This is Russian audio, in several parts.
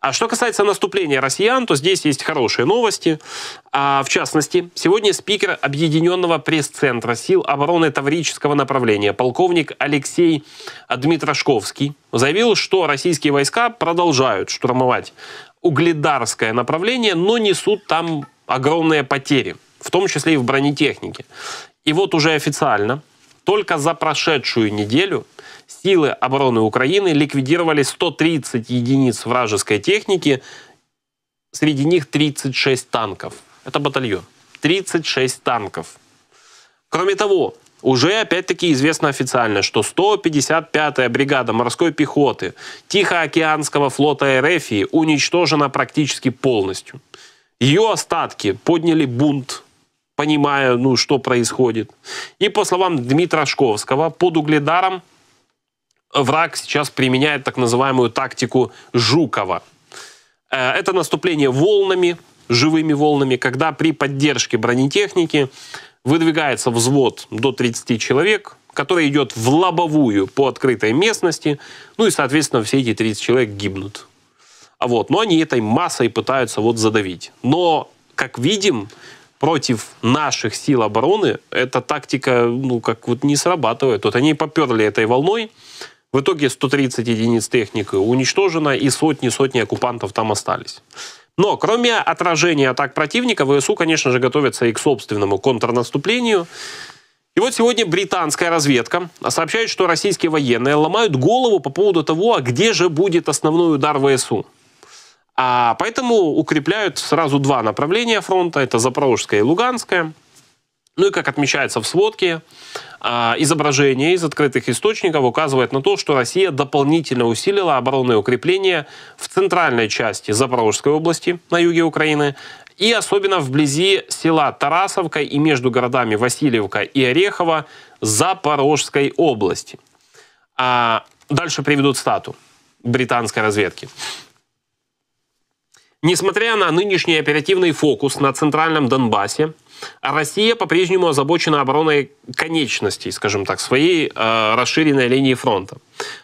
А что касается наступления россиян, то здесь есть хорошие новости. А, в частности, сегодня спикер Объединенного пресс-центра сил обороны Таврического направления, полковник Алексей Дмитрошковский, заявил, что российские войска продолжают штурмовать угледарское направление, но несут там огромные потери, в том числе и в бронетехнике. И вот уже официально только за прошедшую неделю силы обороны Украины ликвидировали 130 единиц вражеской техники, среди них 36 танков. Это батальон. 36 танков. Кроме того, уже опять-таки известно официально, что 155-я бригада морской пехоты Тихоокеанского флота РФ уничтожена практически полностью. Ее остатки подняли бунт понимая, ну, что происходит. И по словам Дмитра Шковского, под Угледаром враг сейчас применяет так называемую тактику Жукова. Э, это наступление волнами, живыми волнами, когда при поддержке бронетехники выдвигается взвод до 30 человек, который идет в лобовую по открытой местности, ну и, соответственно, все эти 30 человек гибнут. А вот, но они этой массой пытаются вот задавить. Но, как видим, против наших сил обороны эта тактика, ну, как вот не срабатывает. Вот они поперли этой волной, в итоге 130 единиц техники уничтожено, и сотни-сотни оккупантов там остались. Но кроме отражения атак противника, ВСУ, конечно же, готовятся и к собственному контрнаступлению. И вот сегодня британская разведка сообщает, что российские военные ломают голову по поводу того, а где же будет основной удар ВСУ. А поэтому укрепляют сразу два направления фронта. Это Запорожское и Луганское. Ну и как отмечается в сводке, а, изображение из открытых источников указывает на то, что Россия дополнительно усилила оборонные укрепления в центральной части Запорожской области на юге Украины и особенно вблизи села Тарасовка и между городами Васильевка и Орехово Запорожской области. А дальше приведут стату британской разведки. Несмотря на нынешний оперативный фокус на центральном Донбассе, Россия по-прежнему озабочена обороной конечностей, скажем так, своей э, расширенной линии фронта.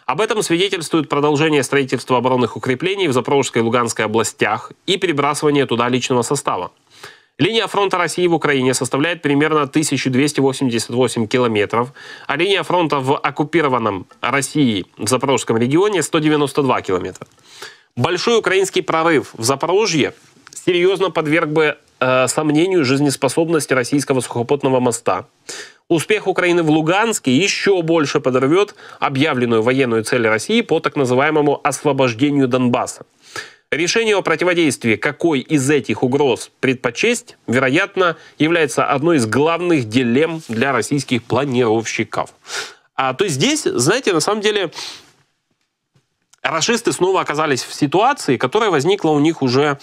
Об этом свидетельствует продолжение строительства оборонных укреплений в Запорожской и Луганской областях и перебрасывание туда личного состава. Линия фронта России в Украине составляет примерно 1288 километров, а линия фронта в оккупированном России в Запорожском регионе 192 километра. Большой украинский прорыв в Запорожье серьезно подверг бы э, сомнению жизнеспособности российского сухопутного моста. Успех Украины в Луганске еще больше подорвет объявленную военную цель России по так называемому освобождению Донбасса. Решение о противодействии какой из этих угроз предпочесть, вероятно, является одной из главных дилемм для российских планировщиков. А то здесь, знаете, на самом деле Рашисты снова оказались в ситуации, которая возникла у них уже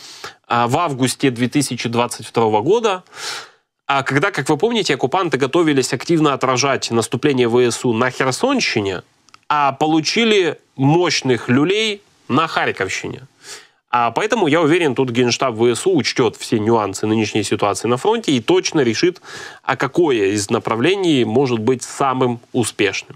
а, в августе 2022 года, а, когда, как вы помните, оккупанты готовились активно отражать наступление ВСУ на Херсонщине, а получили мощных люлей на Харьковщине. А поэтому, я уверен, тут Генштаб ВСУ учтет все нюансы нынешней ситуации на фронте и точно решит, а какое из направлений может быть самым успешным.